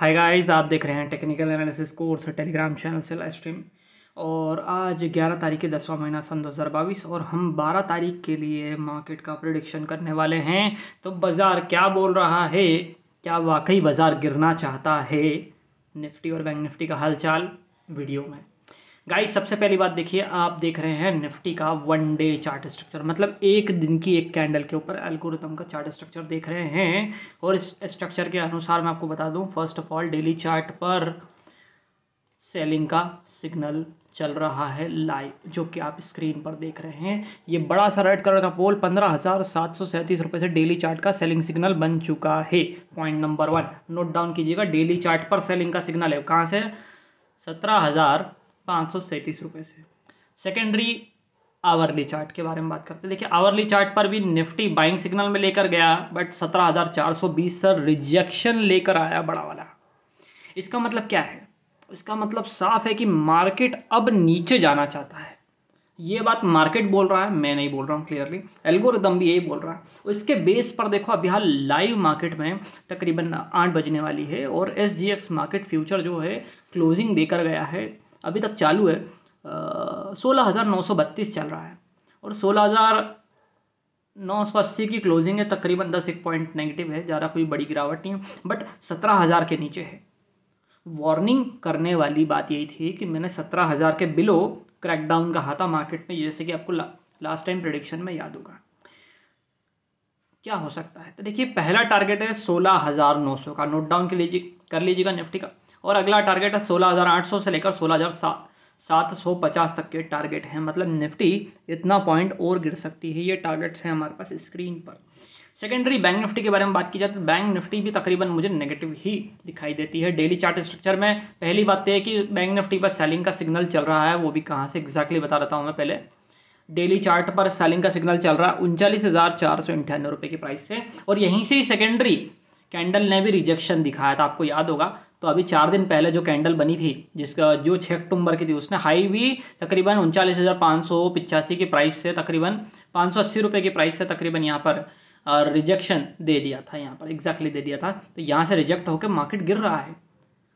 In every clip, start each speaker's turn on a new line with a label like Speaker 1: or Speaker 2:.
Speaker 1: hi guys आप देख रहे हैं technical analysis course Telegram channel से लाइव स्ट्रीम और आज 11 तारीख के दसवां महीना सन दो और हम 12 तारीख के लिए मार्केट का प्रडिक्शन करने वाले हैं तो बाज़ार क्या बोल रहा है क्या वाकई बाज़ार गिरना चाहता है निफ्टी और बैंक निफ्टी का हालचाल वीडियो में गाइस सबसे पहली बात देखिए आप देख रहे हैं निफ्टी का वन डे चार्ट स्ट्रक्चर मतलब एक दिन की एक कैंडल के ऊपर एल्गोरिथम का चार्ट स्ट्रक्चर देख रहे हैं और इस स्ट्रक्चर के अनुसार मैं आपको बता दूं first of all daily chart पर सेलिंग का सिग्नल चल रहा है लाइव जो कि आप स्क्रीन पर देख रहे हैं ये बड़ा सा रेड कलर का पोल पंद्रह हज़ार सात सौ से डेली चार्ट का सेलिंग सिग्नल बन चुका है point number one note down कीजिएगा डेली चार्ट पर सेलिंग का सिग्नल है कहाँ से सत्रह हज़ार पाँच सौ सैंतीस रुपये से सेकेंडरी आवरली चार्ट के बारे में बात करते हैं देखिए आवरली चार्ट पर भी निफ्टी बाइंग सिग्नल में लेकर गया बट सत्रह हज़ार चार सौ बीस सर रिजेक्शन लेकर आया बड़ा वाला इसका मतलब क्या है इसका मतलब साफ है कि मार्केट अब नीचे जाना चाहता है ये बात मार्केट बोल रहा है मैं नहीं बोल रहा हूँ क्लियरली एल्गोरिदम भी यही बोल रहा है इसके बेस पर देखो अब यहाँ लाइव मार्केट में तकरीबन आठ बजने वाली है और एस मार्केट फ्यूचर जो है क्लोजिंग देकर गया है अभी तक चालू है सोलह हज़ार नौ सौ बत्तीस चल रहा है और सोलह हज़ार नौ सौ अस्सी की क्लोजिंग है तकरीबन दस एक पॉइंट नेगेटिव है ज़्यादा कोई बड़ी गिरावट नहीं है बट सत्रह हज़ार के नीचे है वार्निंग करने वाली बात यही थी कि मैंने सत्रह हज़ार के बिलो क्रैकडाउन कहा था मार्केट में जैसे कि आपको ला, लास्ट टाइम प्रडिक्शन में याद होगा क्या हो सकता है तो देखिए पहला टारगेट है सोलह हज़ार नौ सौ का नोट डाउन के लीजिए कर लीजिएगा निफ्टी का और अगला टारगेट है सोलह हज़ार आठ सौ से लेकर सोलह हज़ार सात सात सौ पचास तक के टारगेट हैं मतलब निफ्टी इतना पॉइंट और गिर सकती है ये टारगेट्स हैं हमारे पास स्क्रीन पर सेकेंडरी बैंक निफ्टी के बारे में बात की जाए तो बैंक निफ्टी भी तकरीबन मुझे नेगेटिव ही दिखाई देती है डेली चार्ट स्ट्रक्चर में पहली बात तो यह है कि बैंक निफ्टी पर सेलिंग का सिग्नल चल रहा है वो भी कहाँ से एग्जैक्टली exactly बता देता हूँ मैं पहले डेली चार्ट पर सेलिंग का सिग्नल चल रहा है उनचालीस हज़ार चार सौ अंठानवे रुपये की प्राइस से और यहीं से ही सेकेंडरी कैंडल ने भी रिजेक्शन दिखाया था आपको याद होगा तो अभी चार दिन पहले जो कैंडल बनी थी जिसका जो छः अक्टूबर की थी उसने हाई भी तकरीबन उनचालीस हज़ार पाँच सौ पिचासी की प्राइस से तकरीबन पाँच सौ अस्सी रुपये की प्राइस से तकरीबन यहाँ पर रिजेक्शन दे दिया था यहाँ पर एग्जैक्टली दे दिया था तो यहाँ से रिजेक्ट होकर मार्केट गिर रहा है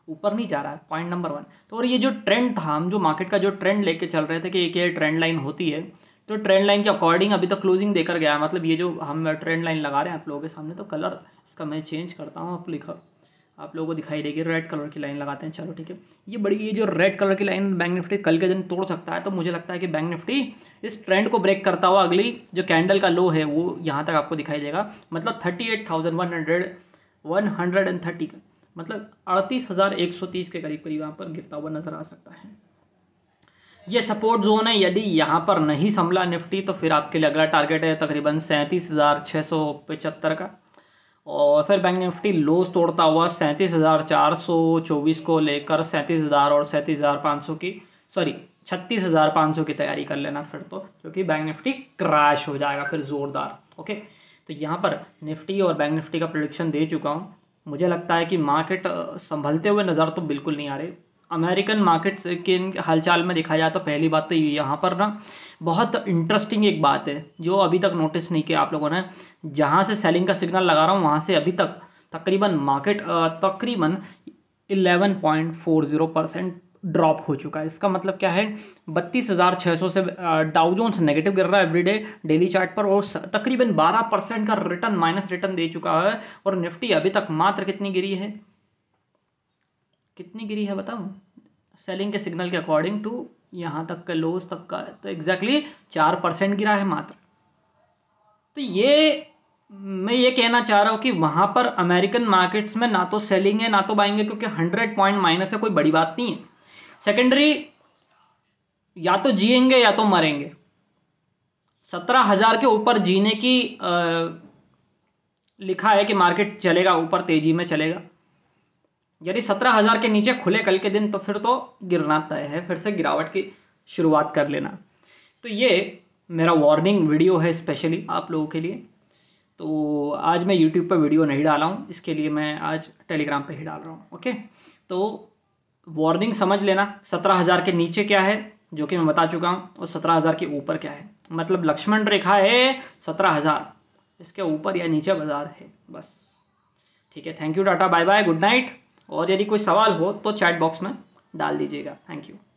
Speaker 1: ऊपर नहीं जा रहा है पॉइंट नंबर वन तो और ये जो ट्रेंड था हम जो मार्केट का जो ट्रेंड लेके चल रहे थे कि एक ये ट्रेंड लाइन होती है तो ट्रेंड लाइन के अकॉर्डिंग अभी तो क्लोजिंग देकर गया है मतलब ये जो हम ट्रेंड लाइन लगा रहे हैं आप लोगों के सामने तो कलर इसका मैं चेंज करता हूँ आप लिखा आप लोगों को दिखाई देगी रेड कलर की लाइन लगाते हैं चलो ठीक है ये बड़ी ये जो रेड कलर की लाइन बैंक निफ्टी कल के दिन तोड़ सकता है तो मुझे लगता है कि बैंक निफ्टी इस ट्रेंड को ब्रेक करता हुआ अगली जो कैंडल का लो है वो यहाँ तक आपको दिखाई देगा मतलब thirty eight thousand one hundred one hundred and thirty का मतलब अड़तीस हज़ार एक सौ तीस के करीब करीब यहाँ पर गिरता हुआ नज़र आ सकता है ये सपोर्ट जोन है यदि यहाँ पर नहीं संभला निफ्टी तो फिर आपके लिए अगला टारगेट है तकरीबन सैंतीस हज़ार छः सौ पचहत्तर का और फिर बैंक निफ्टी लोस तोड़ता हुआ सैंतीस हज़ार चार सौ चौबीस को लेकर सैंतीस हज़ार और सैंतीस हज़ार पाँच सौ की सॉरी छत्तीस हज़ार पाँच सौ की तैयारी कर लेना फिर तो क्योंकि बैंक निफ्टी क्रैश हो जाएगा फिर ज़ोरदार ओके तो यहाँ पर निफ्टी और बैंक निफ्टी का प्रोडिक्शन दे चुका हूँ मुझे लगता है कि मार्केट संभलते हुए नज़र तो बिल्कुल नहीं आ रही अमेरिकन मार्केट्स के हालचाल में देखा जाए तो पहली बात तो यहाँ पर ना बहुत इंटरेस्टिंग एक बात है जो अभी तक नोटिस नहीं किया आप लोगों ने जहाँ से सेलिंग का सिग्नल लगा रहा हूँ वहाँ से अभी तक तकरीबन मार्केट तकरीबन 11.40 परसेंट ड्रॉप हो चुका है इसका मतलब क्या है बत्तीस हज़ार छः सौ से डाउजोन्स नेगेटिव गिर रहा है एवरीडे डेली चार्ट पर और तकरीबन 12 परसेंट का रिटर्न माइनस रिटर्न दे चुका है और निफ्टी अभी तक मात्र कितनी गिरी है कितनी गिरी है बताऊँ सेलिंग के सिग्नल के अकॉर्डिंग टू यहाँ तक के लोज तक का तो एग्जैक्टली चार परसेंट गिरा है मात्र तो ये मैं ये कहना चाह रहा हूँ कि वहाँ पर अमेरिकन मार्केट्स में ना तो सेलिंग है ना तो बाइंग है क्योंकि हंड्रेड पॉइंट माइनस है कोई बड़ी बात नहीं है सेकेंडरी या तो जिएंगे या तो मरेंगे सत्रह हज़ार के ऊपर जीने की आ, लिखा है कि मार्केट चलेगा ऊपर तेज़ी में चलेगा यदि सत्रह हज़ार के नीचे खुले कल के दिन तो फिर तो गिरना तय है फिर से गिरावट की शुरुआत कर लेना तो ये मेरा वार्निंग वीडियो है स्पेशली आप लोगों के लिए तो आज मैं यूट्यूब पर वीडियो नहीं डाला हूँ इसके लिए मैं आज टेलीग्राम पर ही डाल रहा हूँ ओके तो वार्निंग समझ लेना सत्रह हज़ार के नीचे क्या है जो कि मैं बता चुका हूँ और सत्रह हज़ार के ऊपर क्या है मतलब लक्ष्मण रेखा है सत्रह हज़ार इसके ऊपर या नीचे बाजार है बस ठीक है thank you tata bye bye good night और यदि कोई सवाल हो तो चैट बॉक्स में डाल दीजिएगा थैंक यू